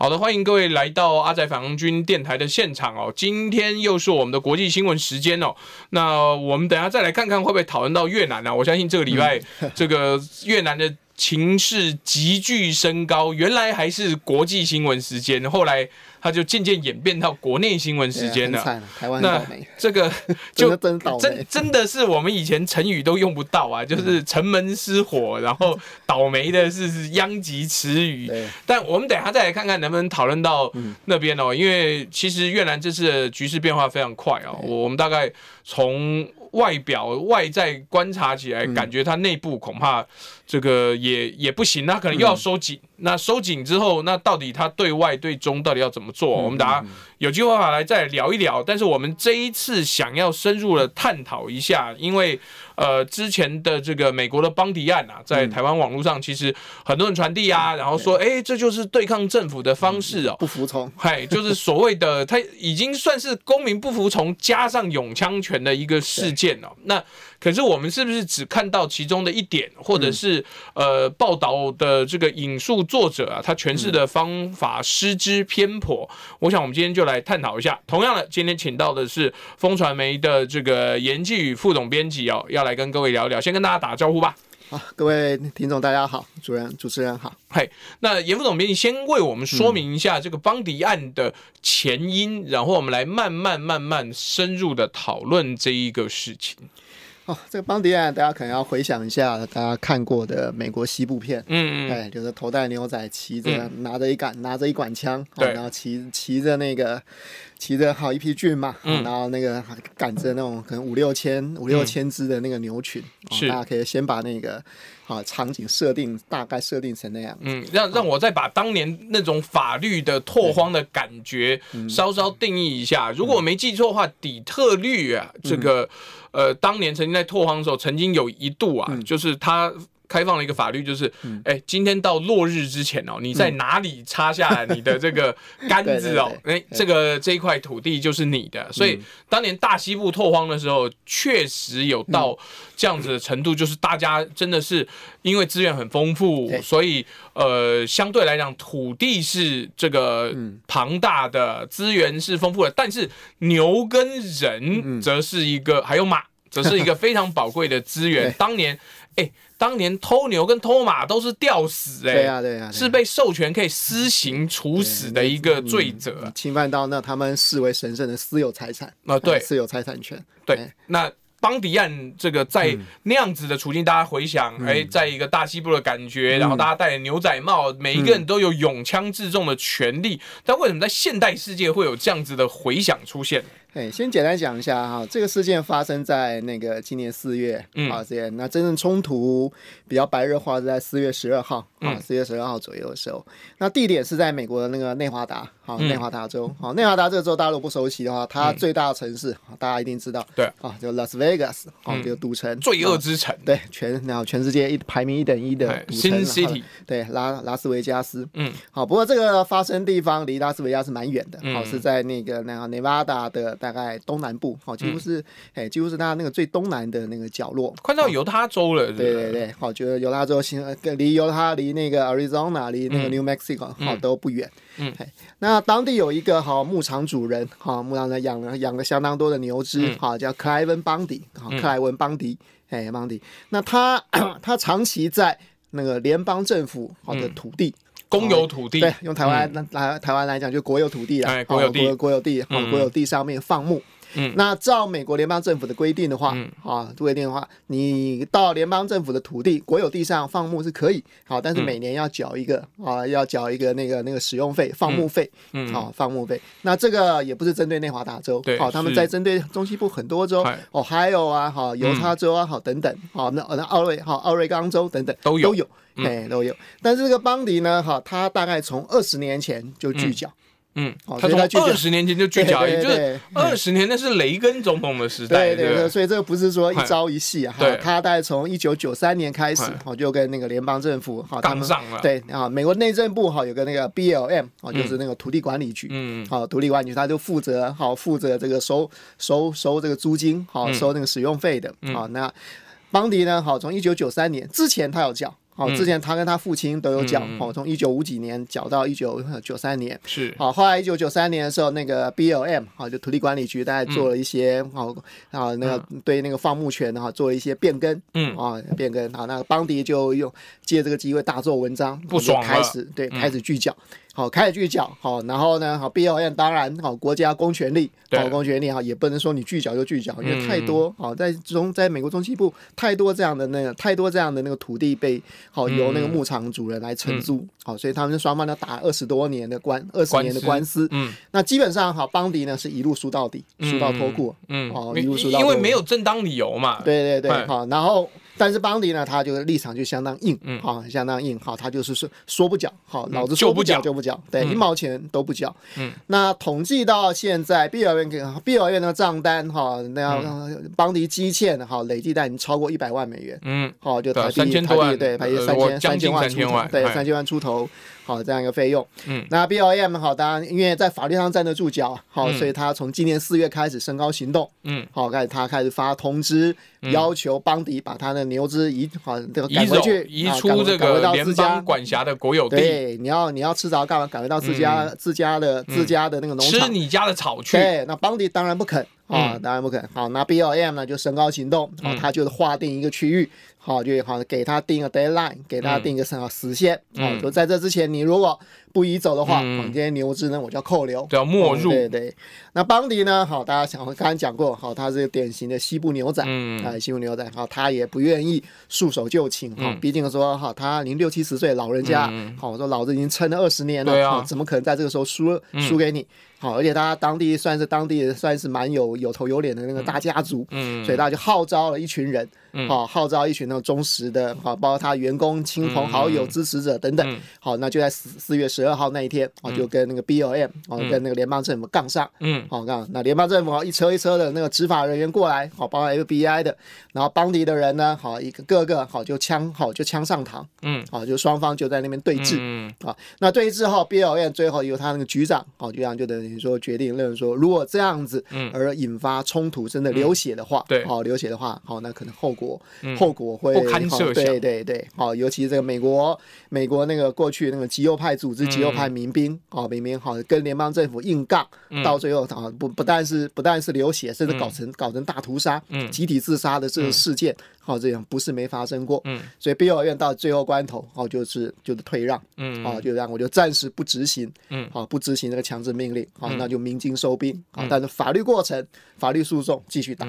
好的，欢迎各位来到阿宅反红军电台的现场哦。今天又是我们的国际新闻时间哦。那我们等下再来看看会不会讨论到越南呢？我相信这个礼拜这个越南的。情势急剧升高，原来还是国际新闻时间，后来他就渐渐演变到国内新闻时间了。台湾倒这个 就真真真的是我们以前成语都用不到啊，就是城门失火，然后倒霉的是是殃及池鱼。但我们等下再来看看能不能讨论到那边哦，因为其实越南这次的局势变化非常快哦，我我们大概从外表外在观察起来，感觉它内部恐怕。这个也也不行，那可能又要收紧。那收紧之后，那到底他对外对中到底要怎么做？我们大家有会话来再聊一聊。但是我们这一次想要深入的探讨一下，因为呃，之前的这个美国的邦迪案啊，在台湾网络上其实很多人传递啊，然后说，哎，这就是对抗政府的方式哦，不服从，嗨，就是所谓的他已经算是公民不服从加上永枪权的一个事件了。那可是我们是不是只看到其中的一点，或者是呃报道的这个引述作者啊，他诠释的方法失之偏颇？我想我们今天就来探讨一下。同样的，今天请到的是风传媒的这个严继宇副总编辑哦，要来跟各位聊聊。先跟大家打个招呼吧。好，各位听众大家好，主任主持人好。嘿，那严副总编辑先为我们说明一下这个邦迪案的前因，然后我们来慢慢慢慢深入的讨论这一个事情。哦，这个邦迪安，大家可能要回想一下，大家看过的美国西部片，嗯对，就是头戴牛仔，骑着拿着一杆拿着一管枪，然后骑骑着那个。骑着好一匹骏马，然后那个赶着那种可能五六千、五六千只的那个牛群，大家可以先把那个啊场景设定，大概设定成那样。嗯，让让我再把当年那种法律的拓荒的感觉稍稍定义一下。如果我没记错的话，底特律啊，这个呃，当年曾经在拓荒的时候，曾经有一度啊，就是他。开放了一个法律，就是，哎，今天到落日之前哦，你在哪里插下你的这个 杆子哦，哎，这个这一块土地就是你的。所以当年大西部拓荒的时候，确实有到这样子的程度，就是大家真的是因为资源很丰富，所以呃，相对来讲土地是这个庞大的，资源是丰富的，但是牛跟人则是一个，还有马则是一个 非常宝贵的资源。当年，哎。当年偷牛跟偷马都是吊死哎，对啊对啊，是被授权可以私行处死的一个罪责，侵犯到那他们视为神圣的私有财产啊，对私有财产权，对。那邦迪案这个在那样子的处境，大家回想，哎，在一个大西部的感觉，然后大家戴牛仔帽，每一个人都有勇枪自重的权利，但为什么在现代世界会有这样子的回响出现？哎，先简单讲一下哈，这个事件发生在那个今年四月啊，四月。那真正冲突比较白热化是在四月十二号啊，四月十二号左右的时候。那地点是在美国的那个内华达，好，内华达州。好，内华达这个州大家如果不熟悉的话，它最大的城市大家一定知道，对，啊，就 Vegas，好、啊，就赌城，罪恶之城，对，全然后全世界一排名一等一的赌城，对，拉拉斯维加斯，嗯，好，不过这个发生地方离拉斯维加斯蛮远的，好，是在那个然后内华达的。大概东南部，好，几乎是，哎，几乎是它那个最东南的那个角落，快到犹他州了。对对对，好，觉得犹他州新，离犹他离那个 Arizona，离那个 New Mexico，好都不远。嗯，那当地有一个好牧场主人，好牧场在养了养了相当多的牛只，好叫克莱文邦迪，好克莱文邦迪，哎，邦迪。那他 他长期在那个联邦政府好的土地。公有土地，对，用台湾来台湾来讲，就国有土地了。哎，国有国有国有地，国有地上面放牧。那照美国联邦政府的规定的话，啊，规定的话，你到联邦政府的土地、国有地上放牧是可以，好，但是每年要缴一个啊，要缴一个那个那个使用费、放牧费，嗯，好，放牧费。那这个也不是针对内华达州，好，他们在针对中西部很多州，哦，还有啊，好，犹他州啊，好，等等，好，那那奥瑞好，奥瑞冈州等等都有都有，哎，都有。但是这个邦迪呢，哈，他大概从二十年前就拒缴。嗯，他从二十年前就聚焦，就是二十年那是雷根总统的时代，对对对，所以这个不是说一朝一夕啊，他大概从一九九三年开始，哦，就跟那个联邦政府哈杠上了，对啊，美国内政部哈有个那个 B L M 哦，就是那个土地管理局，嗯，好，土地管理局他就负责好负责这个收收收这个租金，好收那个使用费的，好那邦迪呢，好从一九九三年之前他有叫。哦，之前他跟他父亲都有讲哦，从一九五几年缴到一九九三年，是。好，后来一九九三年的时候，那个 b l m 好，就土地管理局，大概做了一些，好，啊，那个对那个放牧权的哈，做一些变更，嗯，啊，变更，好，那邦迪就用借这个机会大做文章，不爽开始对，开始聚焦。好开始拒缴，好，然后呢，好，B O N 当然，好，国家公权力，好，公权力，好，也不能说你拒缴就拒缴，因为太多，好，在中，在美国中西部，太多这样的那个，太多这样的那个土地被好由那个牧场主人来承租，好，所以他们就双方呢打二十多年的官二十年的官司，嗯，那基本上好，邦迪呢是一路输到底，输到脱裤，嗯，好，一路输到，因为没有正当理由嘛，对对对，好，然后。但是邦迪呢，他就是立场就相当硬，啊，相当硬，好他就是说说不缴，好老子说不缴就不缴，对一毛钱都不缴。嗯，那统计到现在，碧桂院给碧护院的账单，哈，那邦迪积欠，哈累计已经超过一百万美元。嗯，好就台币三千多万，对台币三千三千万，出对三千万出头。好，这样一个费用。嗯，那 BOM 好，当然因为在法律上站得住脚，好，所以他从今年四月开始升高行动。嗯，好，开始他开始发通知，要求邦迪把他的牛只移好，改回去移出这个联邦管辖的国有地。对，你要你要吃着干嘛？赶回到自家自家的自家的那个农场吃你家的草去。对，那邦迪当然不肯。啊，当然不可好，那 b l m 呢，就升高行动，然后他就是划定一个区域，好，就好给他定一个 deadline，给他定一个什么时限。好，就在这之前，你如果不移走的话，今天牛只呢，我叫扣留，叫没入。对对。那邦迪呢？好，大家想刚才讲过，好，他是典型的西部牛仔，啊，西部牛仔，好，他也不愿意束手就擒。好，毕竟说，哈，他您六七十岁老人家，好，我说老子已经撑了二十年了，啊，怎么可能在这个时候输输给你？好，而且他当地算是当地算是蛮有有头有脸的那个大家族，嗯，所以大家就号召了一群人。好，号召一群那种忠实的，好，包括他员工、亲朋好友、支持者等等。好，那就在四四月十二号那一天，哦，就跟那个 BLM，哦，跟那个联邦政府杠上。嗯，好，杠。那联邦政府一车一车的那个执法人员过来，好，包括 FBI 的，然后邦迪的人呢，好，一个个个好就枪，好就枪上膛。嗯，好，就双方就在那边对峙。嗯，啊，那对峙后，BLM 最后由他那个局长，哦，局长就等于说决定，认为说如果这样子，嗯，而引发冲突，真的流血的话，对，好流血的话，好，那可能后。国后果会不堪设想。对对对，好，尤其是这个美国，美国那个过去那个极右派组织、极右派民兵啊，民兵好跟联邦政府硬杠，到最后啊，不不但是不但是流血，甚至搞成搞成大屠杀、集体自杀的这个事件，好，这样不是没发生过。嗯，所以幼儿园到最后关头，好就是就是退让，嗯，啊就让我就暂时不执行，嗯，好不执行这个强制命令，好那就鸣金收兵，好，但是法律过程、法律诉讼继续打。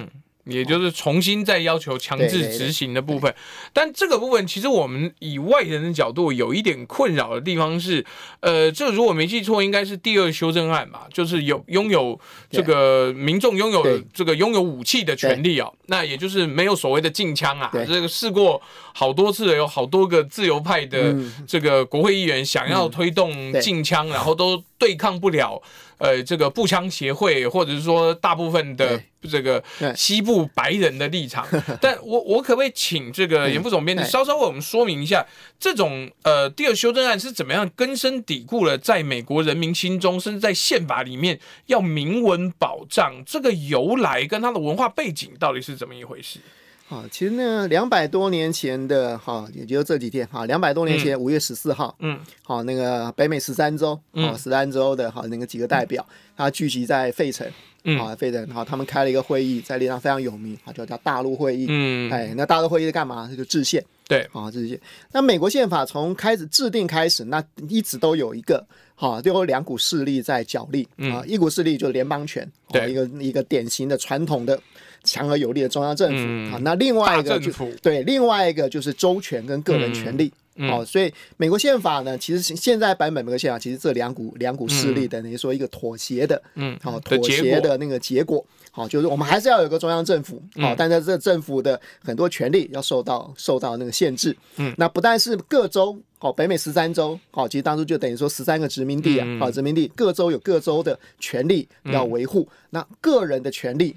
也就是重新再要求强制执行的部分，但这个部分其实我们以外人的角度有一点困扰的地方是，呃，这如果没记错，应该是第二修正案吧，就是有拥有这个民众拥有这个拥有武器的权利啊，那也就是没有所谓的禁枪啊，这个试过好多次，有好多个自由派的这个国会议员想要推动禁枪，然后都对抗不了。呃，这个步枪协会，或者是说大部分的这个西部白人的立场，但我我可不可以请这个严副总编，你稍稍为我们说明一下，这种呃第二修正案是怎么样根深蒂固了在美国人民心中，甚至在宪法里面要明文保障这个由来跟它的文化背景到底是怎么一回事？啊，其实呢，两百多年前的哈，也就这几天哈，两百多年前五月十四号，嗯，好，那个北美十三州，哦十三州的好，那个几个代表，他聚集在费城，嗯，啊，费城，好，他们开了一个会议，在历史上非常有名，啊，就叫大陆会议，嗯，哎，那大陆会议是干嘛？就制宪，对，啊，制宪。那美国宪法从开始制定开始，那一直都有一个。好，最后两股势力在角力啊，一股势力就是联邦权，一个一个典型的传统的强而有力的中央政府啊。那另外一个就对另外一个就是州权跟个人权利啊。所以美国宪法呢，其实现在版本美国宪法，其实这两股两股势力等于说一个妥协的，嗯，好，妥协的那个结果。好，就是我们还是要有个中央政府好，但在这政府的很多权利要受到受到那个限制。嗯，那不但是各州，好，北美十三州，好，其实当初就等于说十三个殖民地啊，好，殖民地各州有各州的权利要维护，那个人的权利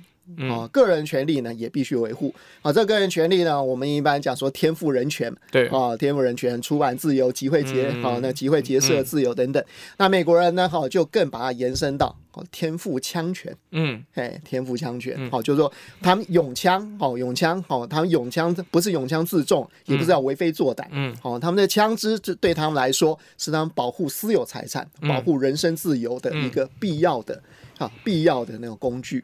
啊，个人权利呢也必须维护啊。这个人权利呢，我们一般讲说天赋人权，对啊，天赋人权，出版自由、集会结好那集会结社自由等等。那美国人呢，好就更把它延伸到。哦，天赋枪权，嗯，哎，天赋枪权，好，就是说他们勇枪，好勇枪，好他们勇枪不是勇枪自重，也不是要为非作歹，嗯，好，他们的枪支就对他们来说是他们保护私有财产、保护人身自由的一个必要的，哈，必要的那种工具。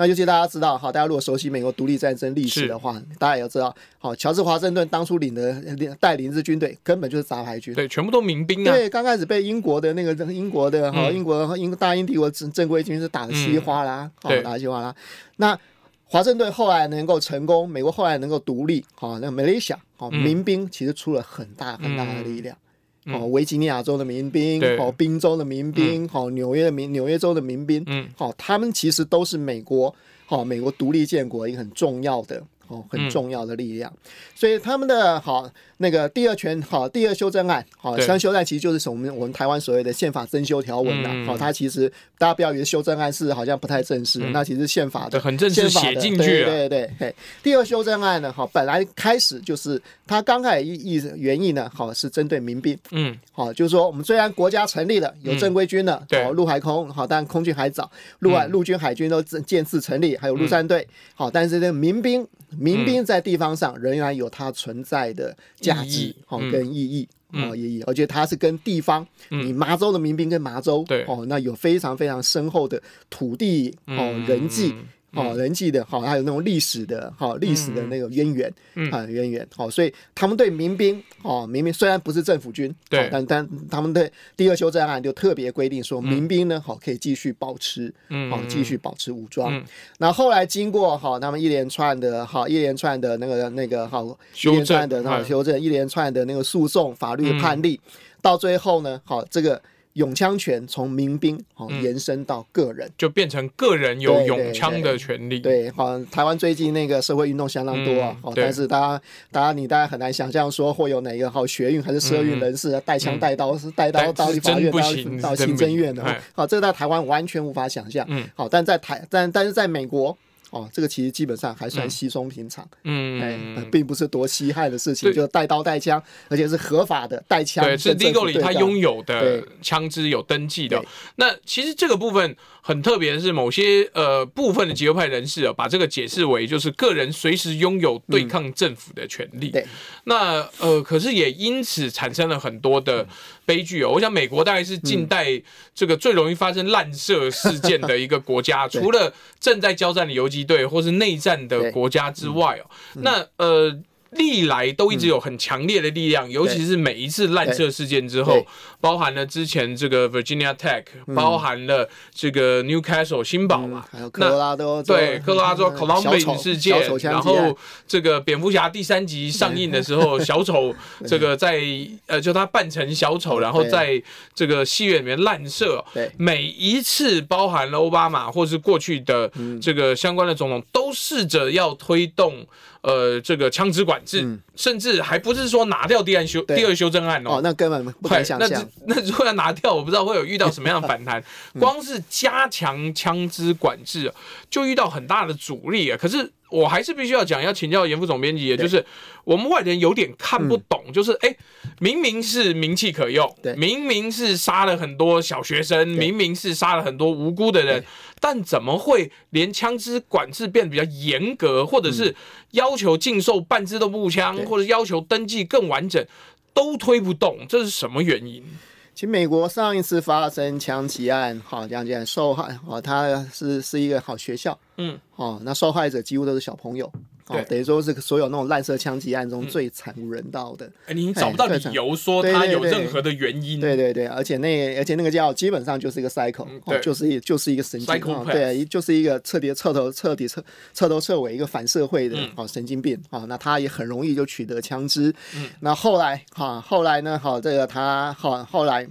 那尤其大家知道，哈，大家如果熟悉美国独立战争历史的话，大家也要知道，好，乔治华盛顿当初领的带领支军队根本就是杂牌军，对，全部都民兵啊，对，刚开始被英国的那个英国的哈英国英大英帝国制。正规军是打的稀里哗啦，哦，打稀里哗啦。那华盛顿后来能够成功，美国后来能够独立，哦，那美利想哦，民兵其实出了很大很大的力量，哦，维吉尼亚州的民兵，哦，宾州的民兵，哦，纽约的民，纽约州的民兵，嗯，哦，他们其实都是美国，哦，美国独立建国一个很重要的，哦，很重要的力量。所以他们的好。那个第二权哈，第二修正案哈，像修正案其实就是我们我们台湾所谓的宪法增修条文的好，它其实大家不要以为修正案是好像不太正式，那其实宪法的很正式写进去。对对对，第二修正案呢，哈，本来开始就是它刚开始意意原意呢，好是针对民兵，嗯，好就是说我们虽然国家成立了有正规军了，对，陆海空好，但空军还早，陆海陆军海军都建制成立，还有陆战队，好，但是呢，民兵民兵在地方上仍然有它存在的。价值哦，跟意义哦，意义，而且它是跟地方，你麻州的民兵跟麻州哦，那有非常非常深厚的土地哦，人际。哦，人际的哦，还有那种历史的哦，历史的那个渊源啊，渊源好，所以他们对民兵哦，民兵虽然不是政府军，对，但但他们的第二修正案就特别规定说，民兵呢好可以继续保持，嗯，继续保持武装。那后来经过哦，他们一连串的哦，一连串的那个那个好，连串的哦，修正一连串的那个诉讼法律判例，到最后呢，好这个。拥枪权从民兵哦延伸到个人，就变成个人有拥枪的权利。对，好，台湾最近那个社会运动相当多啊，哦，但是大家，大家你大家很难想象说会有哪个好学运还是社运人士带枪带刀，是带刀到立法院、到到行政院的，哦，这在台湾完全无法想象。嗯，好，但在台，但但是在美国。哦，这个其实基本上还算稀松平常，嗯，哎，并不是多稀罕的事情，就带刀带枪，而且是合法的，带枪，对，是订购里他拥有的枪支有登记的。那其实这个部分。很特别的是，某些呃部分的极右派人士啊，把这个解释为就是个人随时拥有对抗政府的权利。对，那呃，可是也因此产生了很多的悲剧哦。我想美国大概是近代这个最容易发生滥射事件的一个国家，除了正在交战的游击队或是内战的国家之外哦，那呃。历来都一直有很强烈的力量，尤其是每一次滥射事件之后，包含了之前这个 Virginia Tech，包含了这个 Newcastle 新堡嘛，还有科拉多，对科罗拉多 Columbine 事件，然后这个蝙蝠侠第三集上映的时候，小丑 这个在呃，就他扮成小丑，然后在这个戏院里面滥射，每一次包含了奥巴马或是过去的这个相关的总统，都试着要推动。呃，这个枪支管制，甚至还不是说拿掉第二修第二修正案哦，那根本不敢想。那 那如果要拿掉，我不知道会有遇到什么样的反弹。光是加强枪支管制，就遇到很大的阻力啊。可是我还是必须要讲，要请教严副总编辑，也就是我们外人有点看不懂，就是哎，明明是名气可用，明明是杀了很多小学生，明明是杀了很多无辜的人。但怎么会连枪支管制变得比较严格，或者是要求禁售半自动步枪，或者要求登记更完整，都推不动？这是什么原因？其实美国上一次发生枪击案，好讲讲受害，哦，他是是一个好学校，嗯，哦，那受害者几乎都是小朋友。哦，等于说是所有那种滥射枪击案中最惨无人道的。哎，你找不到理由说他有任何的原因。对对对，而且那而且那个叫基本上就是一个 cycle，就是一就是一个神经啊，对，就是一个彻底彻头彻底彻彻头彻尾一个反社会的哦神经病啊。那他也很容易就取得枪支。嗯。那后来哈，后来呢好，这个他好，后来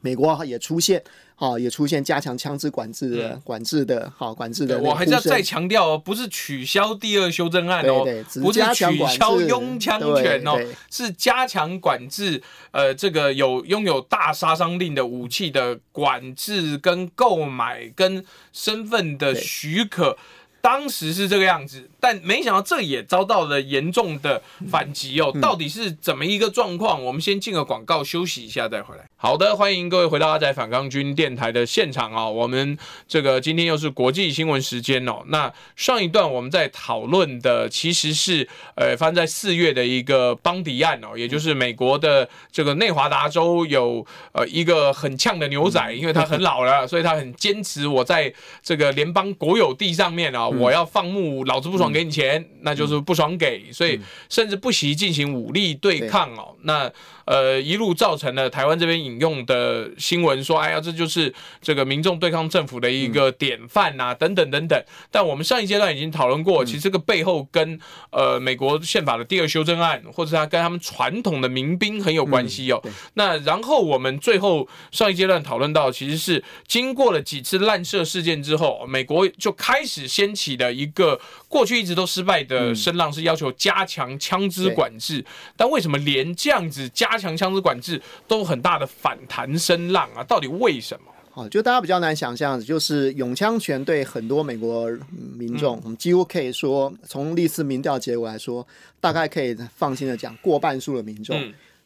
美国也出现。好，也出现加强枪支管制的管制的，好管制的。我还是要再强调哦，不是取消第二修正案哦，不是取消拥枪权哦，是加强管制。呃，这个有拥有大杀伤力的武器的管制跟购买跟身份的许可，当时是这个样子，但没想到这也遭到了严重的反击哦。到底是怎么一个状况？我们先进个广告休息一下再回来。好的，欢迎各位回到阿仔反抗军电台的现场啊！我们这个今天又是国际新闻时间哦。那上一段我们在讨论的其实是，呃，发生在四月的一个邦迪案哦，也就是美国的这个内华达州有呃一个很呛的牛仔，因为他很老了，所以他很坚持我在这个联邦国有地上面啊，我要放牧，老子不爽给你钱，那就是不爽给，所以甚至不惜进行武力对抗哦。那呃，一路造成了台湾这边引用的新闻说，哎呀，这就是这个民众对抗政府的一个典范呐，等等等等。但我们上一阶段已经讨论过，其实这个背后跟呃美国宪法的第二修正案，或者它跟他们传统的民兵很有关系哦。那然后我们最后上一阶段讨论到，其实是经过了几次滥射事件之后，美国就开始掀起的一个。过去一直都失败的声浪是要求加强枪支管制，但为什么连这样子加强枪支管制都有很大的反弹声浪啊？到底为什么？好，就大家比较难想象，就是永枪权对很多美国民众，我们几乎可以说，从历次民调结果来说，大概可以放心的讲，过半数的民众。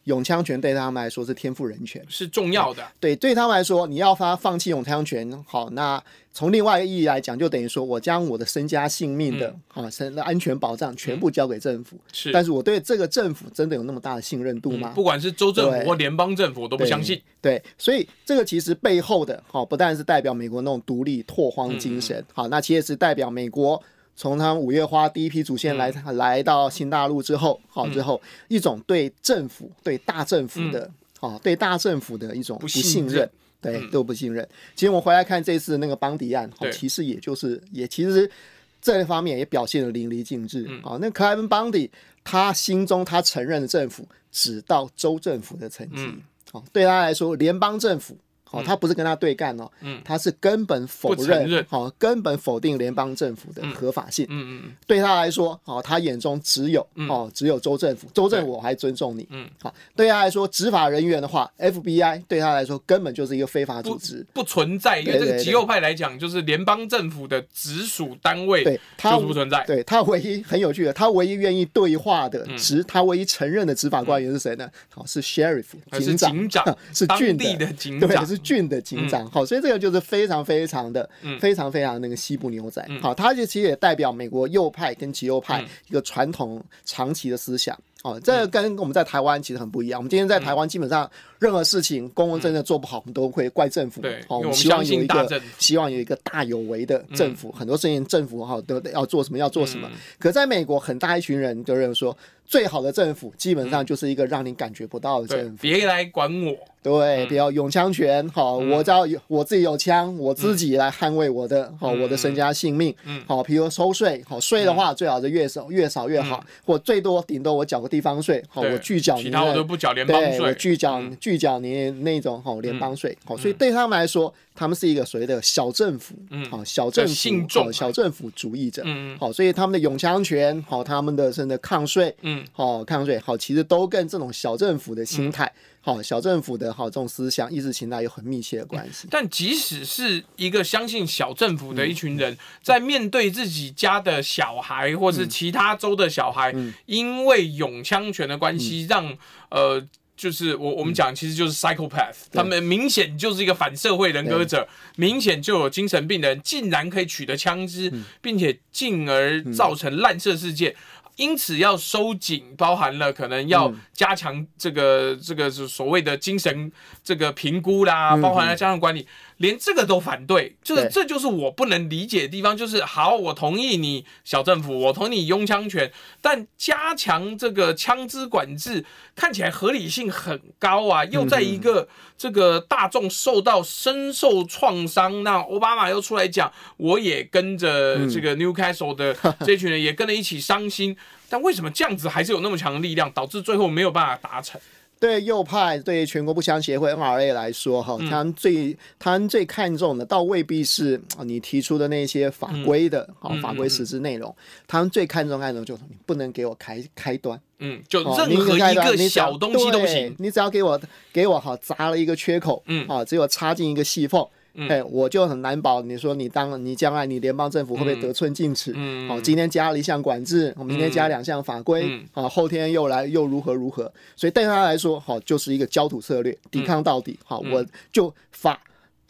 永枪权对他们来说是天赋人权，是重要的。对，对他们来说，你要他放弃永枪权，好，那从另外一个意义来讲，就等于说我将我的身家性命的啊，身安全保障全部交给政府。是，但是我对这个政府真的有那么大的信任度吗？不管是州政府或联邦政府，我都不相信。对，所以这个其实背后的哈，不但是代表美国那种独立拓荒精神，好，那其实是代表美国。从他们五月花第一批祖先来来到新大陆之后，好之后一种对政府、对大政府的，哦，对大政府的一种不信任，对都不信任。其实我们回来看这次那个邦迪案，其实也就是也其实这一方面也表现的淋漓尽致。啊，那克莱文邦迪他心中他承认的政府只到州政府的层级，哦，对他来说联邦政府。哦，他不是跟他对干哦，他是根本否认，好，根本否定联邦政府的合法性。嗯嗯嗯，对他来说，好，他眼中只有哦，只有州政府，州政府我还尊重你。嗯，好，对他来说，执法人员的话，FBI 对他来说根本就是一个非法组织，不存在。因为这个极右派来讲，就是联邦政府的直属单位，对他不存在。对他唯一很有趣的，他唯一愿意对话的执，他唯一承认的执法官员是谁呢？好，是 sheriff 警长，是郡地的警长，是。俊的警长，好，所以这个就是非常非常的、非常非常那个西部牛仔，好，他就其实也代表美国右派跟极右派一个传统长期的思想。哦，这跟我们在台湾其实很不一样。我们今天在台湾，基本上任何事情，公共政策做不好，我们都会怪政府。对，我们希望有一个希望有一个大有为的政府，很多事情政府哈都要做什么，要做什么。可在美国，很大一群人都认为说，最好的政府基本上就是一个让你感觉不到的政府，别来管我。对，比如用枪权，好，我叫我自己有枪，我自己来捍卫我的好，我的身家性命。好，比如收税，好税的话，最好是越少越少越好，我最多顶多我缴个。地方税，好，我拒缴；其他我都不缴。联邦税，我拒缴，拒缴你那种好联邦税。好，所以对他们来说，他们是一个所谓的小政府，嗯，好小政府，小政府主义者，嗯好，所以他们的永枪权，好，他们的甚至抗税，嗯，好抗税，好，其实都跟这种小政府的心态。好，小政府的好这种思想、意识形态有很密切的关系。但即使是一个相信小政府的一群人在面对自己家的小孩，或是其他州的小孩，因为永枪权的关系，让呃，就是我我们讲，其实就是 psychopath，他们明显就是一个反社会人格者，明显就有精神病人，竟然可以取得枪支，并且进而造成滥射事件。因此要收紧，包含了可能要加强这个这个是所谓的精神这个评估啦，包含了加强管理。连这个都反对，就是这就是我不能理解的地方。就是好，我同意你小政府，我同意你拥枪权，但加强这个枪支管制看起来合理性很高啊。又在一个这个大众受到深受创伤，那奥巴马又出来讲，我也跟着这个 Newcastle 的 这群人也跟着一起伤心。但为什么这样子还是有那么强的力量，导致最后没有办法达成？对右派，对全国步枪协会 （NRA） 来说，哈，他们最他们最看重的，倒未必是你提出的那些法规的哈法规实质内容。他们最看重内容就是你不能给我开开端，嗯，就任何一个小东西都行。你只要给我给我哈砸了一个缺口，嗯，啊，只果插进一个细缝。哎，我就很难保。你说你当你将来，你联邦政府会不会得寸进尺？好，今天加了一项管制，我们明天加两项法规，好，后天又来又如何如何？所以对他来说，好就是一个焦土策略，抵抗到底。好，我就法。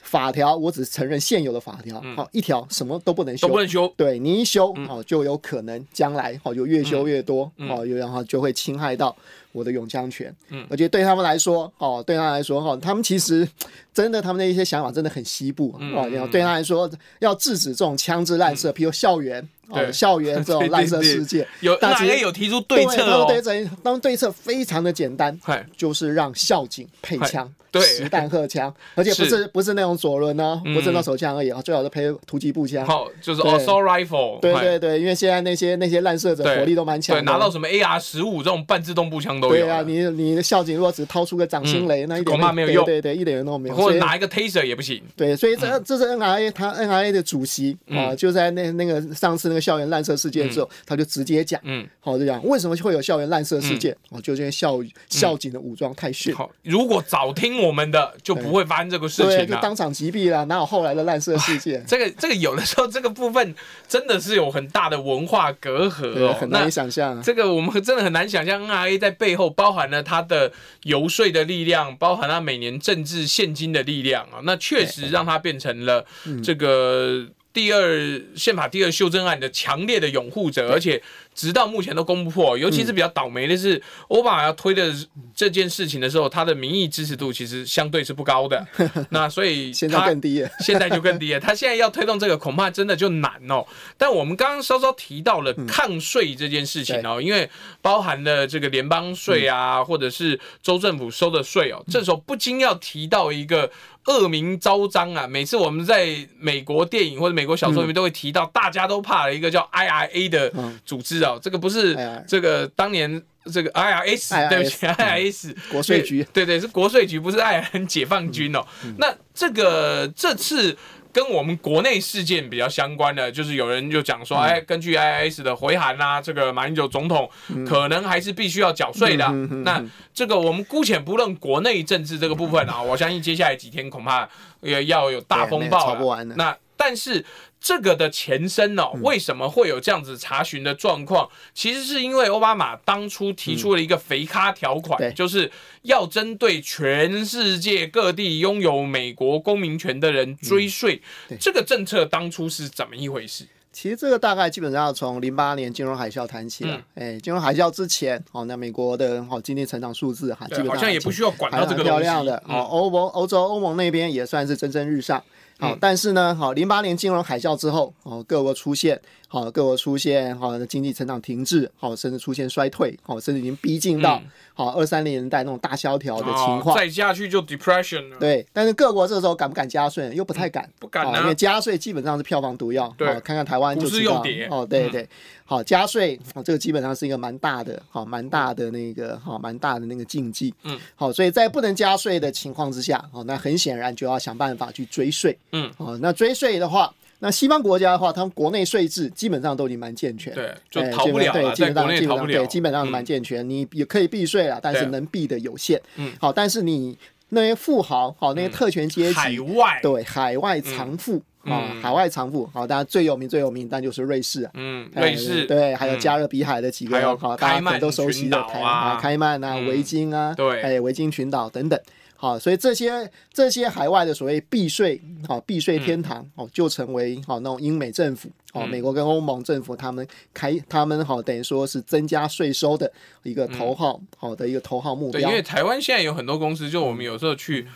法条，我只承认现有的法条，好一条什么都不能修，都不能修。对你一修，哦，就有可能将来，哦，就越修越多，哦，然后就会侵害到我的永枪权。嗯，我觉得对他们来说，哦，对他来说，哈，他们其实真的，他们的一些想法真的很西部，哦，要对他来说，要制止这种枪支滥射，譬如校园。校园这种烂射世界。有大 r a 有提出对策了。对对，当对策非常的简单，就是让校警配枪，实弹荷枪，而且不是不是那种左轮呢，不是那手枪而已啊，最好是配突击步枪。好，就是 assault rifle。对对对，因为现在那些那些烂射者火力都蛮强，拿到什么 AR 十五这种半自动步枪都有。对啊，你你校警如果只掏出个掌心雷，那一点恐怕没有用。对对，一点用都没有。或者拿一个 Taser 也不行。对，所以这这是 NRA 他 NRA 的主席啊，就在那那个上次那个。校园烂色事件之后，他就直接讲，嗯，好就讲为什么会有校园烂色事件？哦，就是校校警的武装太逊。好，如果早听我们的，就不会发生这个事情了，就当场击毙了，哪有后来的烂色事件？这个这个有的时候，这个部分真的是有很大的文化隔阂，有很难想象。这个我们真的很难想象，NRA 在背后包含了他的游说的力量，包含他每年政治献金的力量啊，那确实让它变成了这个。第二宪法第二修正案的强烈的拥护者，而且。直到目前都攻不破，尤其是比较倒霉的是，奥巴马要推的这件事情的时候，他的民意支持度其实相对是不高的。那所以现在更低了，现在就更低了。他现在要推动这个，恐怕真的就难哦。但我们刚刚稍稍提到了抗税这件事情哦，因为包含了这个联邦税啊，或者是州政府收的税哦，这时候不禁要提到一个恶名昭彰啊，每次我们在美国电影或者美国小说里面都会提到，大家都怕一个叫 I I A 的组织。这个不是这个当年这个 i r s 对不起 i r s 国税局对对是国税局，不是爱尔兰解放军哦。那这个这次跟我们国内事件比较相关的，就是有人就讲说，哎，根据 IIS 的回函啊，这个马英九总统可能还是必须要缴税的。那这个我们姑且不论国内政治这个部分啊，我相信接下来几天恐怕也要有大风暴了。那但是。这个的前身呢，为什么会有这样子查询的状况？其实是因为奥巴马当初提出了一个“肥咖”条款，就是要针对全世界各地拥有美国公民权的人追税。这个政策当初是怎么一回事？其实这个大概基本上要从零八年金融海啸谈起了。哎，金融海啸之前，哦，那美国的哦经济成长数字哈，好像也不需要管到这个漂亮的哦，欧盟、欧洲、欧盟那边也算是蒸蒸日上。好，但是呢，好，零八年金融海啸之后，哦，各国出现。好，各国出现好经济成长停滞，好甚至出现衰退，好甚至已经逼近到好二三零年代那种大萧条的情况。再下去就 depression 了。对，但是各国这时候敢不敢加税，又不太敢，不敢啊，因为加税基本上是票房毒药。对，看看台湾就是用典。哦，对对，好，加税，这个基本上是一个蛮大的，好蛮大的那个，好蛮大的那个禁忌。嗯，好，所以在不能加税的情况之下，好那很显然就要想办法去追税。嗯，好，那追税的话。那西方国家的话，他们国内税制基本上都已经蛮健全，对，就逃不了了，基本上对，基本上蛮健全，你也可以避税了，但是能避的有限。嗯，好，但是你那些富豪，好那些特权阶级，海外对，海外藏富啊，海外藏富，好，当然最有名最有名，但就是瑞士，嗯，瑞士对，还有加勒比海的几个，好，大家曼都熟悉的开啊，开曼啊、维京啊，对，哎，维京群岛等等。好，所以这些这些海外的所谓避税，好避税天堂，哦，就成为好那种英美政府，哦，美国跟欧盟政府他们开，他们好等于说是增加税收的一个头号，好的一个头号目标。对，因为台湾现在有很多公司，就我们有时候去，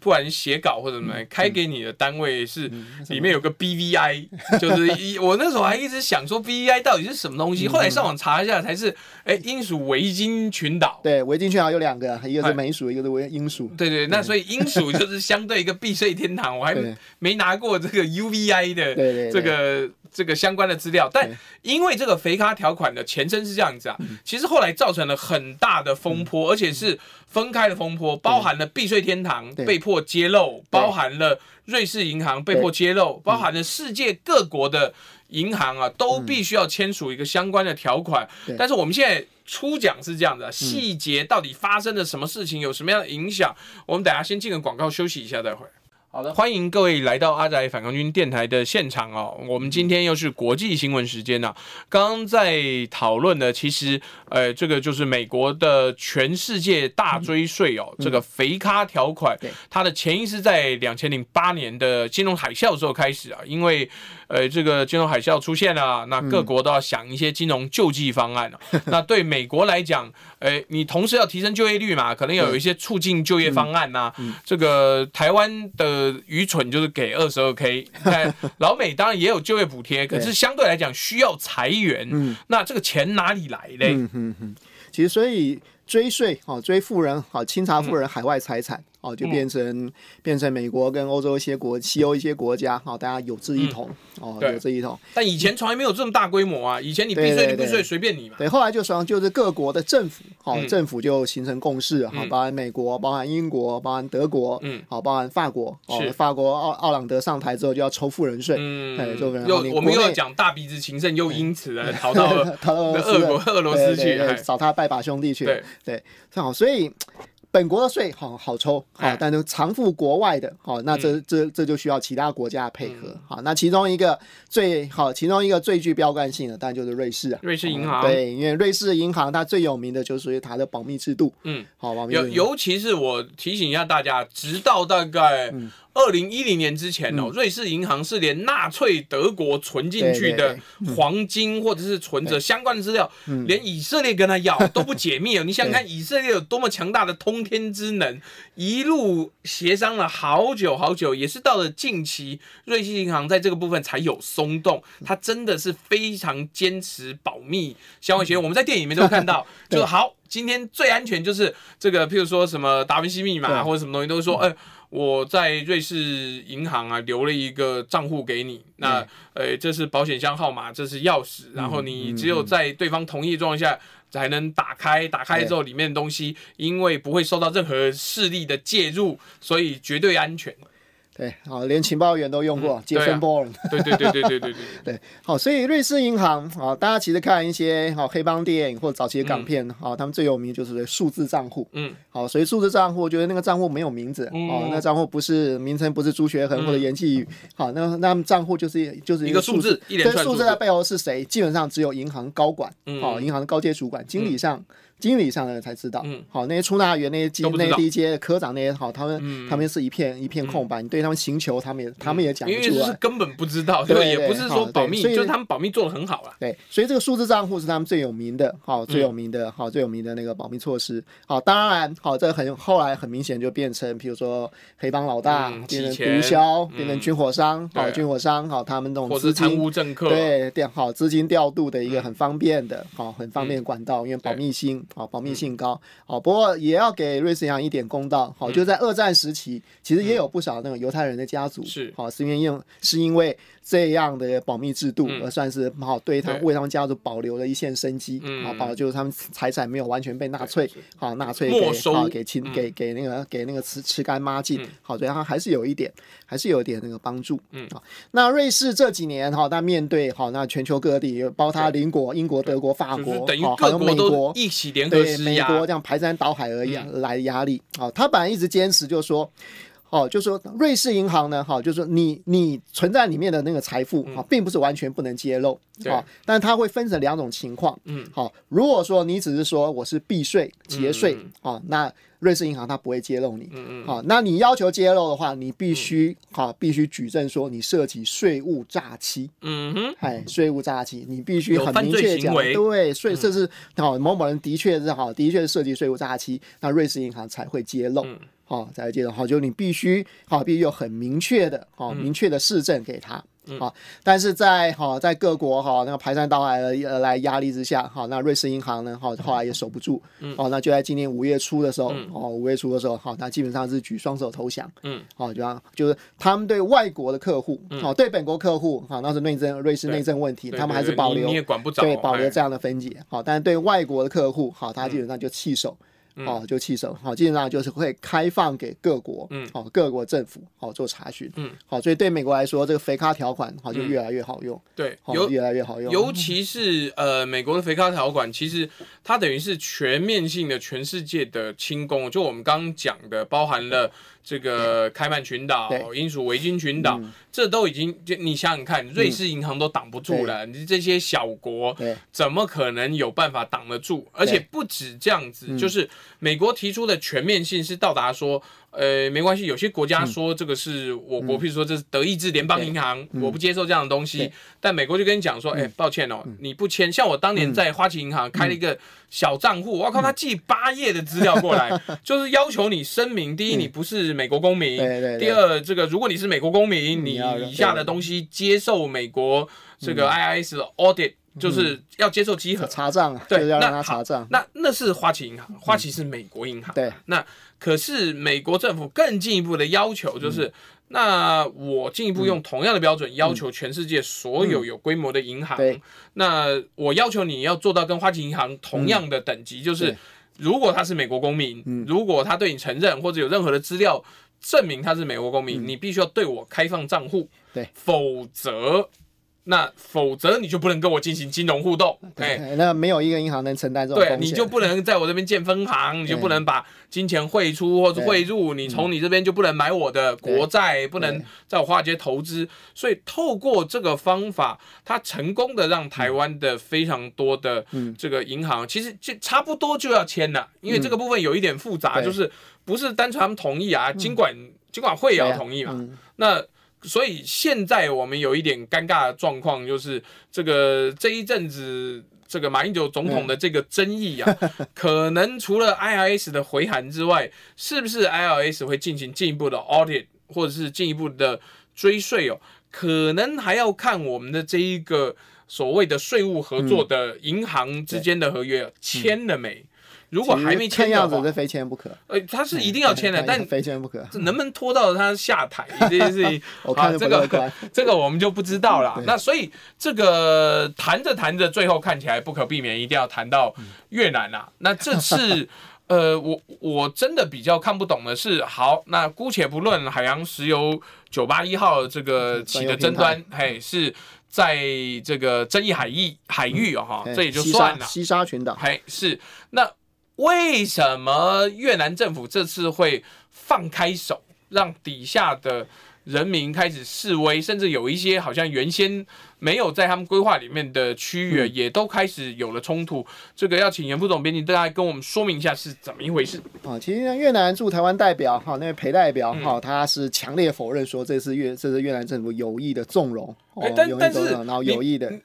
不管写稿或者什么，开给你的单位是里面有个 BVI，就是 我那时候还一直想说 BVI 到底是什么东西，后来上网查一下才是。哎，英属维京群岛，对，维京群岛有两个，一个是美属，一个是维英属。对对，那所以英属就是相对一个避税天堂。我还没没拿过这个 U V I 的这个这个相关的资料，但因为这个肥咖条款的前身是这样子啊，其实后来造成了很大的风波，而且是分开的风波，包含了避税天堂被迫揭露，包含了瑞士银行被迫揭露，包含了世界各国的。银行啊，都必须要签署一个相关的条款。但是我们现在初讲是这样的，细节到底发生了什么事情，有什么样的影响？我们等下先进个广告休息一下，再回好的，欢迎各位来到阿宅反抗军电台的现场哦。我们今天又是国际新闻时间啊。刚刚在讨论的，其实，呃，这个就是美国的全世界大追税哦，这个肥咖条款，它的前因是在两千零八年的金融海啸时候开始啊，因为。哎，这个金融海啸出现了，那各国都要想一些金融救济方案了。那对美国来讲，哎，你同时要提升就业率嘛，可能要有一些促进就业方案呐。这个台湾的愚蠢就是给二十二 k，老美当然也有就业补贴，可是相对来讲需要裁员。那这个钱哪里来嘞？其实，所以追税啊，追富人好，清查富人海外财产。哦，就变成变成美国跟欧洲一些国、西欧一些国家，好，大家有志一同，哦，有志一同。但以前从来没有这么大规模啊！以前你避税，你避税，随便你嘛。对，后来就双就是各国的政府，好，政府就形成共识，好，包含美国，包含英国，包含德国，嗯，好，包含法国，哦，法国奥奥朗德上台之后就要抽富人税，嗯，对，就我们又要讲大鼻子情圣，又因此逃到了 逃到俄国、俄罗斯去，找他拜把兄弟去，对，正好所以。本国的税好好抽，好，但是偿付国外的，好，那这这这就需要其他国家的配合，好，那其中一个最好，其中一个最具标杆性的，当然就是瑞士啊，瑞士银行，对，因为瑞士银行它最有名的就属于它的保密制度，嗯，好保密，尤尤其是我提醒一下大家，直到大概。二零一零年之前哦，瑞士银行是连纳粹德国存进去的黄金，或者是存着相关的资料，连以色列跟他要都不解密哦。你想想看以色列有多么强大的通天之能，一路协商了好久好久，也是到了近期，瑞士银行在这个部分才有松动。他真的是非常坚持保密。消防学院，我们在电影里面都看到，就好。今天最安全就是这个，譬如说什么达文西密码或者什么东西，都说，哎，我在瑞士银行啊留了一个账户给你，那，哎，这是保险箱号码，这是钥匙，然后你只有在对方同意状况下才能打开，打开之后里面的东西，因为不会受到任何势力的介入，所以绝对安全。对，好，连情报员都用过。杰森·波尔。对对对对对对对 对。好，所以瑞士银行，啊，大家其实看一些好黑帮电影或者早期的港片，好，他们最有名就是数字账户。嗯。好，所以数字账户，我觉得那个账户没有名字，哦，那账户不是名称，不是朱学恒或者严气宇。好，那那账户就是就是一个数字，跟数字在背后是谁，基本上只有银行高管，好，银行的高阶主管、经理上。经理上来才知道，好那些出纳员那些、那低阶科长那些好，他们他们是一片一片空白，你对他们寻求，他们也他们也讲不出来，根本不知道，对，也不是说保密，就是他们保密做的很好了。对，所以这个数字账户是他们最有名的，好最有名的，好最有名的那个保密措施。好，当然，好这很后来很明显就变成，比如说黑帮老大，变成毒枭，变成军火商，好军火商，好他们那种贪污政客，对，好资金调度的一个很方便的，好很方便管道，因为保密性。好，保密性高。好，不过也要给瑞士银行一点公道。好，就在二战时期，其实也有不少那个犹太人的家族是好，是因为是因为。这样的保密制度，而算是好，对他为他们家族保留了一线生机啊，保就是他们财产没有完全被纳粹好纳粹没收给给亲给给那个给那个吃吃干抹净，好，所以他还是有一点，还是有一点那个帮助。嗯啊，那瑞士这几年哈，他面对好那全球各地，包括邻国英国、德国、法国，等于各国都一起联合对美国这样排山倒海而已来压力。好，他本来一直坚持就说。哦，就是说瑞士银行呢，哈，就是说你你存在里面的那个财富啊，并不是完全不能揭露，对，但它会分成两种情况，嗯，好，如果说你只是说我是避税节税，哦，那。瑞士银行它不会揭露你，好，那你要求揭露的话，你必须哈必须举证说你涉及税务诈欺，嗯哼，哎，税务诈欺，你必须很明确讲，对，税这是好某某人的确是好，的确是涉及税务诈欺，那瑞士银行才会揭露，好才会揭露，好，就你必须哈必须有很明确的哈明确的市政给他。啊！但是在哈在各国哈那个排山倒海的来压力之下，哈那瑞士银行呢，哈后来也守不住，哦，那就在今年五月初的时候，哦五月初的时候，好，他基本上是举双手投降，嗯，好，就就是他们对外国的客户，哦对本国客户，哈那是内政瑞士内政问题，他们还是保留，对保留这样的分解，好，但是对外国的客户，好，他基本上就弃守。哦，就起盛。好基本上就是会开放给各国，嗯，好各国政府，好做查询，嗯，好，所以对美国来说，这个肥卡条款，好就越来越好用，对，有越来越好用，尤其是呃，美国的肥卡条款，其实它等于是全面性的全世界的清宫，就我们刚刚讲的，包含了。这个开曼群岛、英属维京群岛，这都已经就你想想看，瑞士银行都挡不住了，你这些小国怎么可能有办法挡得住？而且不止这样子，就是美国提出的全面性是到达说。呃，没关系，有些国家说这个是我，我譬如说这是德意志联邦银行，我不接受这样的东西。但美国就跟你讲说，哎，抱歉哦，你不签。像我当年在花旗银行开了一个小账户，我靠，他寄八页的资料过来，就是要求你声明：第一，你不是美国公民；第二，这个如果你是美国公民，你以下的东西接受美国这个 IIS audit。就是要接受稽核、查账啊，对，要让他查账。那那是花旗银行，花旗是美国银行。对，那可是美国政府更进一步的要求，就是那我进一步用同样的标准要求全世界所有有规模的银行。那我要求你要做到跟花旗银行同样的等级，就是如果他是美国公民，如果他对你承认或者有任何的资料证明他是美国公民，你必须要对我开放账户。对，否则。那否则你就不能跟我进行金融互动，哎，那没有一个银行能承担这种对，你就不能在我这边建分行，你就不能把金钱汇出或者汇入，你从你这边就不能买我的国债，不能在我华尔街投资。所以透过这个方法，它成功的让台湾的非常多的这个银行，其实就差不多就要签了，因为这个部分有一点复杂，就是不是单纯他们同意啊，经管经管会也要同意嘛，那。所以现在我们有一点尴尬的状况，就是这个这一阵子这个马英九总统的这个争议啊，可能除了 I R S 的回函之外，是不是 I R S 会进行进一步的 audit，或者是进一步的追税哦？可能还要看我们的这一个所谓的税务合作的银行之间的合约签了没。如果还没签，样子这非签不可。呃，他是一定要签的，但非签不可。这能不能拖到他下台 这件事情，啊，这 个这个我们就不知道了。那所以这个谈着谈着，最后看起来不可避免，一定要谈到越南啊。那这次，呃，我我真的比较看不懂的是，好，那姑且不论海洋石油九八一号这个起的争端，嘿，是在这个争议海域海域哦，哈，这也就算了。西沙群岛，嘿，是那。为什么越南政府这次会放开手，让底下的人民开始示威，甚至有一些好像原先没有在他们规划里面的区域，也都开始有了冲突？这个要请袁副总编辑大家跟我们说明一下是怎么一回事啊？其实越南驻台湾代表哈，那位裴代表哈，他是强烈否认说这是越这是越南政府有意的纵容，但但是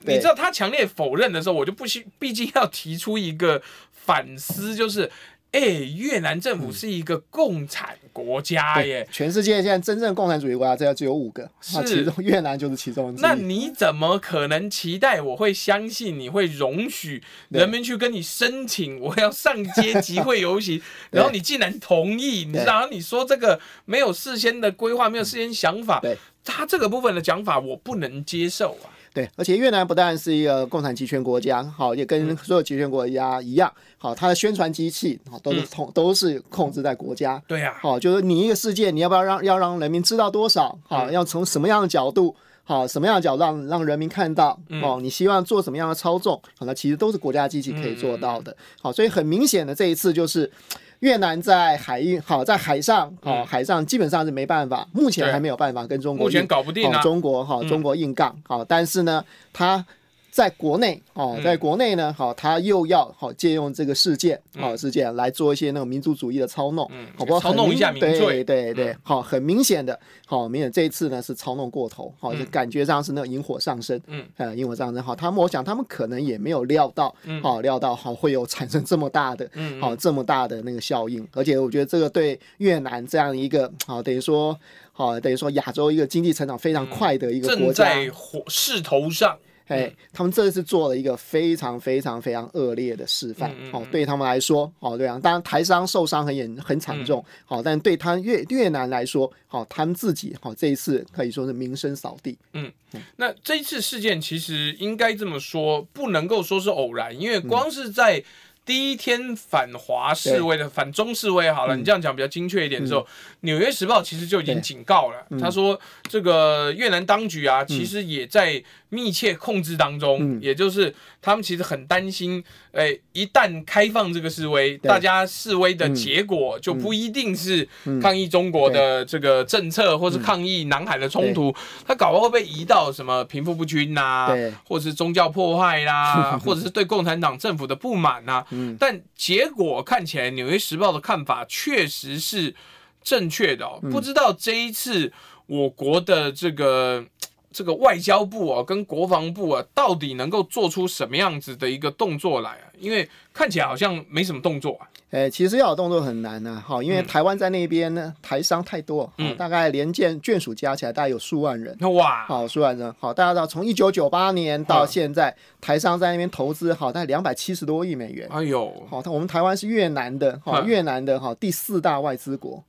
你知道他强烈否认的时候，我就不需，毕竟要提出一个。反思就是，哎，越南政府是一个共产国家耶。全世界现在真正共产主义国家，这在只有五个，是越南就是其中那你怎么可能期待我会相信？你会容许人民去跟你申请，我要上街集会游行？然后你竟然同意？然后你说这个没有事先的规划，没有事先想法，对，他这个部分的讲法，我不能接受啊。对，而且越南不但是一个共产集权国家，好，也跟所有集权国家一样，好，它的宣传机器好都是控，都是控制在国家。对呀，好，就是你一个事件，你要不要让，要让人民知道多少？好，要从什么样的角度？好，什么样的角让让人民看到？哦，你希望做什么样的操纵？好，那其实都是国家机器可以做到的。好，所以很明显的这一次就是。越南在海运，好，在海上，好，海上基本上是没办法，目前还没有办法跟中国，目前搞不定啊，中国，哈，中国硬杠，好，但是呢，他。在国内哦，在国内呢，好，他又要好借用这个事件啊事件来做一些那个民族主义的操弄，嗯，好不好？操弄一下民族，对对对，好，很明显的，好明显，这一次呢是操弄过头，好，就感觉上是那个引火上身，嗯，呃，引火上身，好，他们我想他们可能也没有料到，嗯，好料到好会有产生这么大的，嗯，好这么大的那个效应，而且我觉得这个对越南这样一个好，等于说好，等于说亚洲一个经济成长非常快的一个国正在火势头上。哎，他们这次做了一个非常非常非常恶劣的示范哦，对他们来说，哦，对啊，当然台商受伤很严很惨重，好，但对他越越南来说，好，他们自己好这一次可以说是名声扫地。嗯，那这一次事件其实应该这么说，不能够说是偶然，因为光是在第一天反华示威的反中示威，好了，你这样讲比较精确一点之后，候，《纽约时报》其实就已经警告了，他说这个越南当局啊，其实也在。密切控制当中，也就是他们其实很担心，哎，一旦开放这个示威，大家示威的结果就不一定是抗议中国的这个政策，或是抗议南海的冲突，他搞不好会被移到什么贫富不均呐，或是宗教破坏啦，或者是对共产党政府的不满呐。但结果看起来，《纽约时报》的看法确实是正确的。不知道这一次我国的这个。这个外交部啊，跟国防部啊，到底能够做出什么样子的一个动作来啊？因为看起来好像没什么动作。哎，其实要有动作很难啊，哈，因为台湾在那边呢，台商太多，大概连建眷属加起来大概有数万人。哇，好数万人。好，大家知道，从一九九八年到现在，台商在那边投资好，大概两百七十多亿美元。哎呦，好，我们台湾是越南的，哈，越南的哈第四大外资国。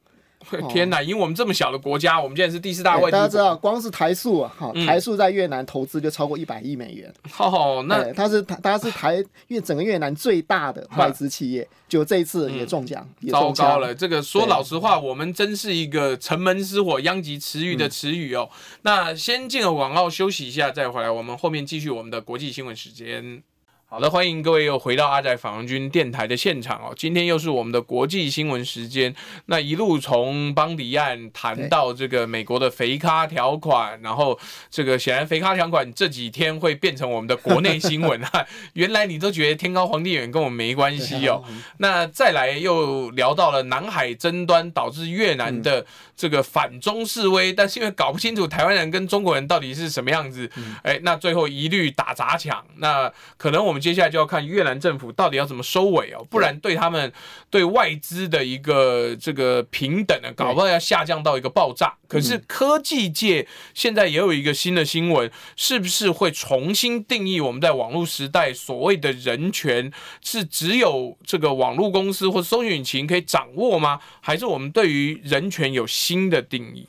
天哪！因为我们这么小的国家，我们现在是第四大外大家知道，光是台塑啊，台塑在越南投资就超过一百亿美元。哦，那它是它是台越整个越南最大的 外资企业，就这一次也中奖。糟糕了，这个说老实话，我们真是一个城门失火殃及池鱼的池鱼哦。那先进了广告休息一下，再回来，我们后面继续我们的国际新闻时间。好的，欢迎各位又回到阿仔访问军电台的现场哦。今天又是我们的国际新闻时间。那一路从邦迪案谈到这个美国的肥咖条款，然后这个显然肥咖条款这几天会变成我们的国内新闻啊。原来你都觉得天高皇帝远跟我们没关系哦。那再来又聊到了南海争端导致越南的这个反中示威，但是因为搞不清楚台湾人跟中国人到底是什么样子，哎，那最后一律打砸抢。那可能我们。接下来就要看越南政府到底要怎么收尾哦，不然对他们对外资的一个这个平等呢，搞不好要下降到一个爆炸。可是科技界现在也有一个新的新闻，是不是会重新定义我们在网络时代所谓的人权是只有这个网络公司或搜索引擎可以掌握吗？还是我们对于人权有新的定义？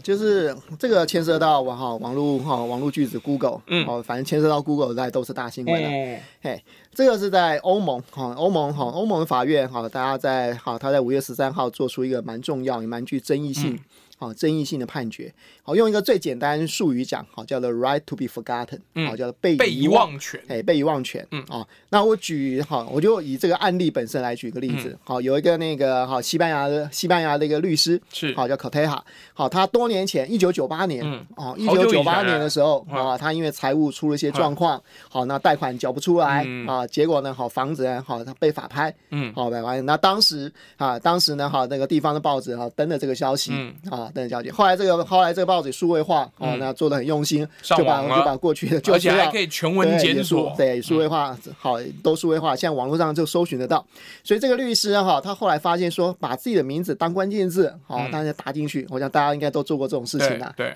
就是这个牵涉到网哈网络哈网络句子 Google，哦，反正牵涉到 Google 在都是大新闻。了。哎，这个是在欧盟哈，欧盟哈，欧盟的法院哈，大家在哈，他在五月十三号做出一个蛮重要也蛮具争议性。好，争议性的判决。好，用一个最简单术语讲，好，叫做 right to be forgotten，好，叫做被遗忘权。哎，被遗忘权。嗯，啊，那我举，好，我就以这个案例本身来举个例子。好，有一个那个，哈，西班牙的西班牙的一个律师，是，好，叫 c o t e l a 好，他多年前，一九九八年，嗯，啊，一九九八年的时候，啊，他因为财务出了些状况，好，那贷款缴不出来，啊，结果呢，好，房子，好，他被法拍，嗯，好，买完。那当时，啊，当时呢，哈，那个地方的报纸，哈，登了这个消息，啊。邓小姐，后来这个后来这个报纸数位化，哦，那做的很用心，就把就把过去的，旧且还可以全文检索，对，数位化好，都数位化，现在网络上就搜寻得到。所以这个律师哈，他后来发现说，把自己的名字当关键字，好，大家打进去，我想大家应该都做过这种事情了，对，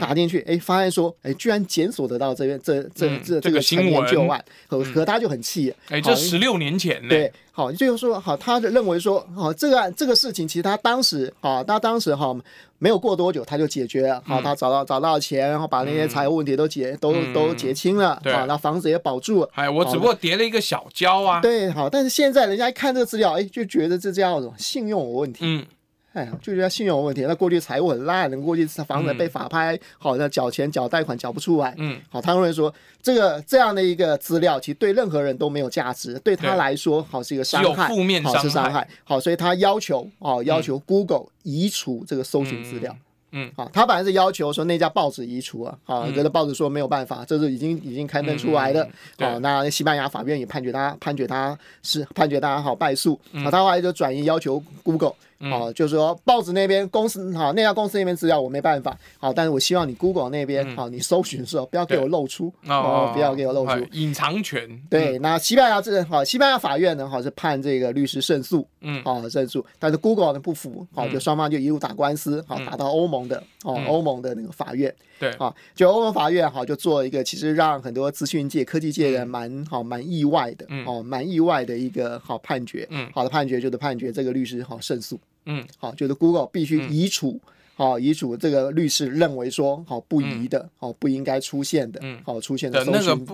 打进去，哎，发现说，哎，居然检索得到这边这这这这个新闻，可可他就很气，哎，这十六年前对，好，就是说，好，他就认为说，好，这个这个事情，其实他当时，啊，他当时哈，没有过多久，他就解决了，好，他找到找到钱，然后把那些财务问题都结都都结清了，对，那房子也保住。了。哎，我只不过叠了一个小胶啊。对，好，但是现在人家一看这个资料，哎，就觉得这叫什么信用有问题。哎，就觉得信用问题。那过去财务很烂，那过去房子被法拍，好，像缴钱缴贷款缴不出来。嗯，好，他有人说这个这样的一个资料，其实对任何人都没有价值，对他来说好是一个伤害，好是伤害。好，所以他要求啊，要求 Google 移除这个搜寻资料。嗯，好，他反正是要求说那家报纸移除啊。啊，觉得报纸说没有办法，这是已经已经刊登出来的。好，那西班牙法院也判决他，判决他是判决他好败诉。好，他后来就转移要求 Google。哦，就是说报纸那边公司哈，那家公司那边资料我没办法好，但是我希望你 Google 那边好，你搜寻的时候不要给我露出哦，不要给我露出隐藏权。对，那西班牙这好，西班牙法院呢好是判这个律师胜诉，嗯，好胜诉，但是 Google 呢不服，好就双方就一路打官司，好打到欧盟的哦，欧盟的那个法院，对，好就欧盟法院好就做一个其实让很多资讯界、科技界人蛮好蛮意外的，哦，蛮意外的一个好判决，嗯，好的判决就是判决这个律师好胜诉。嗯，好，就是 Google 必须移除，好移除这个律师认为说，好不宜的，好不应该出现的，好出现的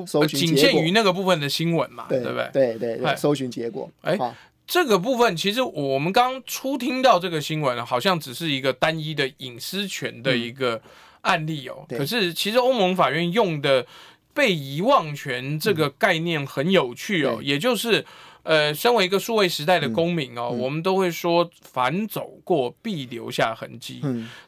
搜寻，仅限于那个部分的新闻嘛？对，对不对？对对，搜寻结果。哎，这个部分其实我们刚初听到这个新闻，好像只是一个单一的隐私权的一个案例哦。可是其实欧盟法院用的被遗忘权这个概念很有趣哦，也就是。呃，身为一个数位时代的公民哦，我们都会说，凡走过，必留下痕迹。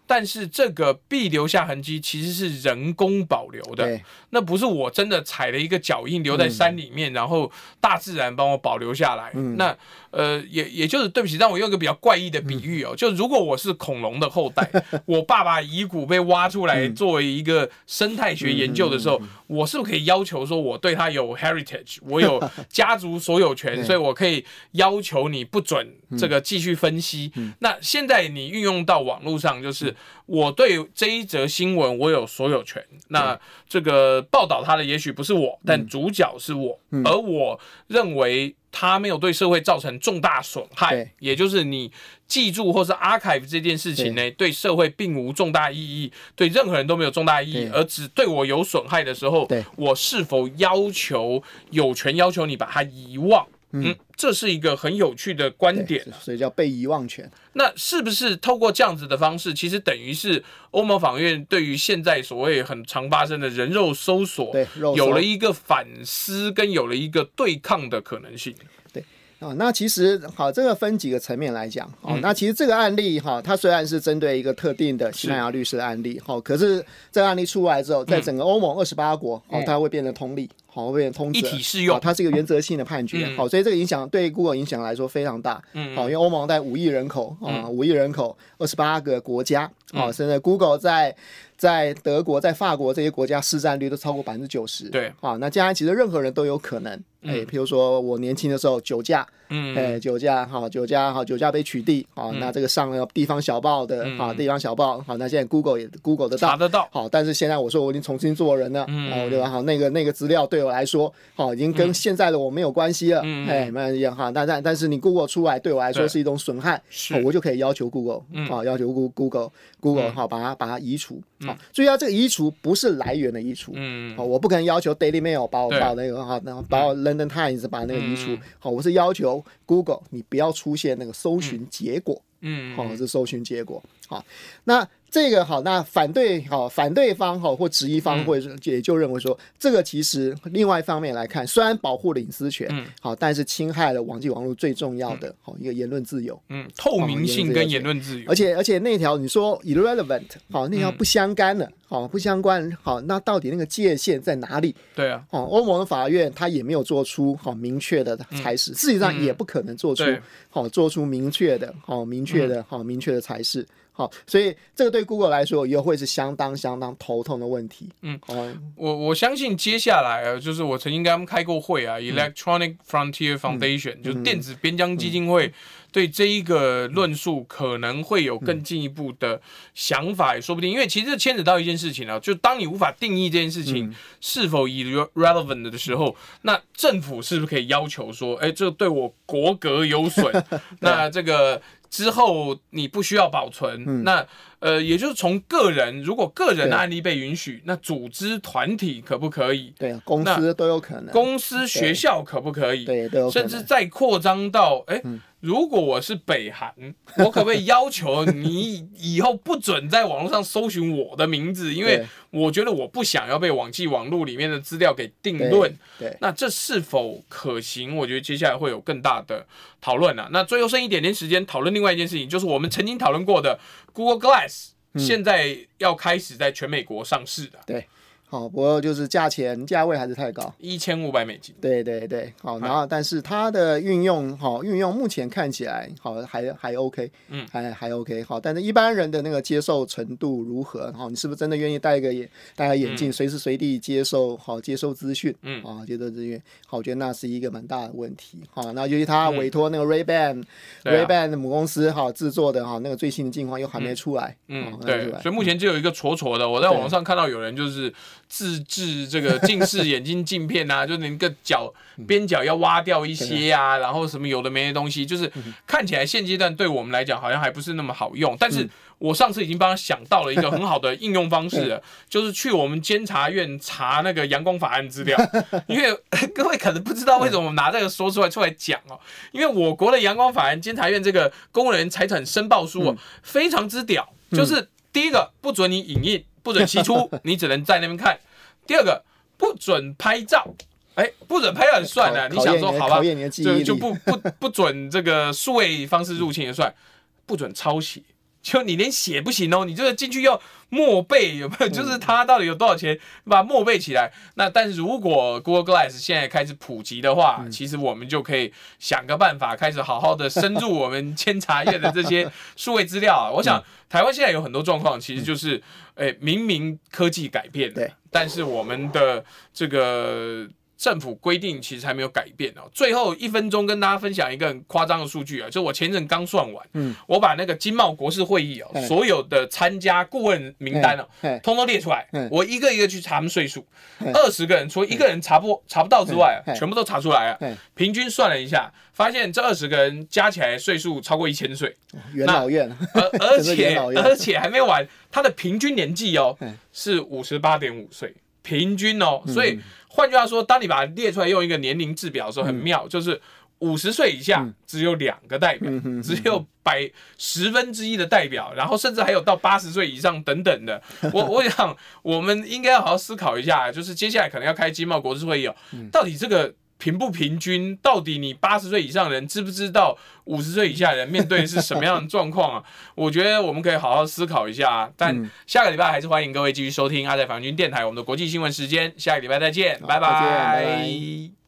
但是这个必留下痕迹，其实是人工保留的，那不是我真的踩了一个脚印留在山里面，然后大自然帮我保留下来。那呃，也也就是对不起，让我用一个比较怪异的比喻哦，就如果我是恐龙的后代，我爸爸遗骨被挖出来作为一个生态学研究的时候，我是不是可以要求说，我对他有 heritage，我有家族所有权，所以我可以要求你不准这个继续分析。那现在你运用到网络上，就是。我对这一则新闻，我有所有权。那这个报道他的也许不是我，但主角是我。而我认为他没有对社会造成重大损害，也就是你记住或是 archive 这件事情呢，对社会并无重大意义，对任何人都没有重大意义，而只对我有损害的时候，我是否要求有权要求你把它遗忘？嗯，这是一个很有趣的观点，所以叫被遗忘权。那是不是透过这样子的方式，其实等于是欧盟法院对于现在所谓很常发生的人肉搜索，对，有了一个反思跟有了一个对抗的可能性，对。哦，那其实好，这个分几个层面来讲哦。那其实这个案例哈，它虽然是针对一个特定的西班牙律师案例，好，可是这案例出来之后，在整个欧盟二十八国哦，它会变得通例，好，变得通一体适用。它是一个原则性的判决，好，所以这个影响对 Google 影响来说非常大，嗯，好，因为欧盟在五亿人口啊，五亿人口二十八个国家啊，现在 Google 在在德国、在法国这些国家市占率都超过百分之九十，对，啊，那将来其实任何人都有可能。哎，比如说我年轻的时候酒驾，嗯，哎酒驾好酒驾好酒驾被取缔好，那这个上了地方小报的啊地方小报好，那现在 Google 也 Google 到，查得到好，但是现在我说我已经重新做人了，嗯，我吧？好那个那个资料对我来说好已经跟现在的我没有关系了，嗯，哎，没一样哈，但但但是你 Google 出来对我来说是一种损害，是，我就可以要求 Google，嗯，好要求 Go Google Google 好把它把它移除，好，注意啊，这个移除不是来源的移除，嗯，好，我不可能要求 Daily Mail 把我把那个哈，然后把我扔。那他也是把那个移除，好，我是要求 Google，你不要出现那个搜寻结果，嗯，好是搜寻结果，好，那这个好，那反对好，反对方好或质疑方，或者也就认为说，这个其实另外一方面来看，虽然保护了隐私权，嗯，好，但是侵害了网际网络最重要的好一个言论自由，嗯，透明性跟言论自由，而且而且那条你说 irrelevant，好，那条不相干的。好，不相关。好，那到底那个界限在哪里？对啊。好，欧盟的法院它也没有做出好明确的裁示，事实上也不可能做出好做出明确的、好明确的、好明确的裁示。好，所以这个对 Google 来说也会是相当相当头痛的问题。嗯，我我相信接下来啊，就是我曾经跟他们开过会啊，Electronic Frontier Foundation 就电子边疆基金会。对这一个论述可能会有更进一步的想法也说不定，因为其实牵扯到一件事情啊，就当你无法定义这件事情是否以 relevant 的时候，那政府是不是可以要求说，哎，这对我国格有损，那这个之后你不需要保存。那呃，也就是从个人，如果个人的案例被允许，那组织团体可不可以？对，公司都有可能，公司、学校可不可以？对，都有可能，甚至再扩张到，哎。如果我是北韩，我可不可以要求你以后不准在网络上搜寻我的名字？因为我觉得我不想要被网际网络里面的资料给定论。对，那这是否可行？我觉得接下来会有更大的讨论了。那最后剩一点点时间讨论另外一件事情，就是我们曾经讨论过的 Google Glass，现在要开始在全美国上市的。对。好，不过就是价钱价位还是太高，一千五百美金。对对对，好，然后但是它的运用，好运用目前看起来，好还还 OK，嗯，还还 OK，好，但是一般人的那个接受程度如何？好，你是不是真的愿意戴个眼戴个眼镜，随时随地接受好接受资讯？嗯，啊，接受资讯，好，我觉得那是一个蛮大的问题，好，那由于他委托那个 Ray Ban Ray Ban 母公司好制作的哈那个最新的镜框又还没出来，嗯，对，所以目前就有一个矬矬的，我在网上看到有人就是。自制这个近视眼镜镜片呐，就连个角边角要挖掉一些呀，然后什么有的没的东西，就是看起来现阶段对我们来讲好像还不是那么好用。但是我上次已经帮他想到了一个很好的 应用方式，就是去我们监察院查那个阳光法案资料。因为各位可能不知道为什么我拿这个说出来出来讲哦，因为我国的阳光法案监察院这个公务员财产申报书啊，非常之屌，就是第一个不准你影印。不准骑出，你只能在那边看。第二个，不准拍照，哎，不准拍照也算了。你想说好吧？就就不不不准这个数位方式入侵也算，不准抄袭。就你连写不行哦，你这个进去要默背，有没有？就是它到底有多少钱，把它默背起来。那但是如果 Google Glass 现在开始普及的话，其实我们就可以想个办法，开始好好的深入我们千茶业的这些 数位资料啊。我想台湾现在有很多状况，其实就是，诶，明明科技改变了，但是我们的这个。政府规定其实还没有改变哦。最后一分钟跟大家分享一个夸张的数据啊，就我前阵刚算完，我把那个经贸国事会议哦，所有的参加顾问名单哦，通通列出来，我一个一个去查岁数。二十个人，除一个人查不查不到之外，全部都查出来了。平均算了一下，发现这二十个人加起来岁数超过一千岁。元老院，而且而且还没完，他的平均年纪哦是五十八点五岁。平均哦，所以换句话说，当你把它列出来用一个年龄制表的时候，很妙，就是五十岁以下只有两个代表，只有百十分之一的代表，然后甚至还有到八十岁以上等等的。我我想，我们应该要好好思考一下，就是接下来可能要开经贸国际会议哦，到底这个。平不平均？到底你八十岁以上人知不知道五十岁以下人面对的是什么样的状况啊？我觉得我们可以好好思考一下啊！但下个礼拜还是欢迎各位继续收听阿在防军电台我们的国际新闻时间，下个礼拜再见，拜拜。